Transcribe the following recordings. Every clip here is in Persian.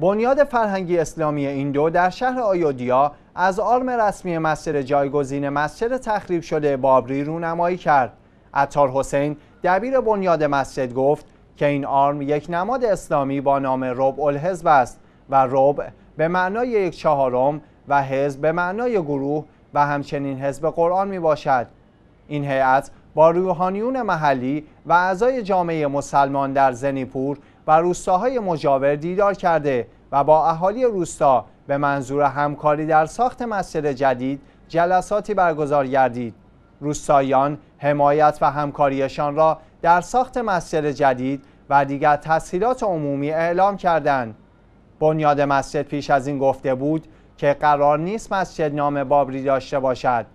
بنیاد فرهنگی اسلامی این دو در شهر آیودیا از آرم رسمی مسجد جایگزین مسجد تخریب شده بابری رونمایی کرد. عطار حسین دبیر بنیاد مسجد گفت که این آرم یک نماد اسلامی با نام ربع الحزب است و ربع به معنای یک چهارم و حزب به معنای گروه و همچنین حزب قرآن می باشد. این هیئت با روحانیون محلی و اعضای جامعه مسلمان در زنیپور و روستاهای مجاور دیدار کرده و با اهالی روستا به منظور همکاری در ساخت مسجد جدید جلساتی برگزار گردید. روستایان حمایت و همکاریشان را در ساخت مسجد جدید و دیگر تسهیلات عمومی اعلام کردند. بنیاد مسجد پیش از این گفته بود که قرار نیست مسجد نام بابری داشته باشد.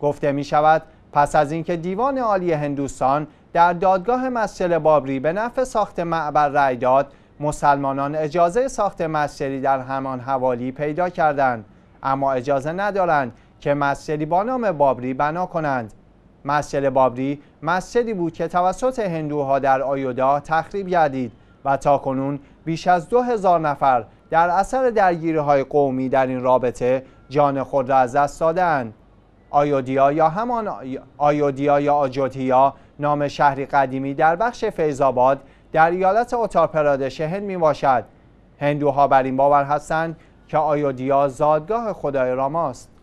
گفته می شود پس از اینکه دیوان عالی هندوستان در دادگاه مسجد بابری به نفع ساخت معبر رأی داد مسلمانان اجازه ساخت مسجدی در همان حوالی پیدا کردند اما اجازه ندارند که مسجدی با نام بابری بنا کنند مسجد بابری مسجدی بود که توسط هندوها در آیودا تخریب گردید و تا کنون بیش از دو هزار نفر در اثر درگیری های قومی در این رابطه جان خود را از دست دادند آیودیا یا همان آیودیا یا آجودیا نام شهری قدیمی در بخش فیضاباد در ایالت پرادش هند می باشد. هندوها بر این باور هستند که آیودیا زادگاه خدای راماست.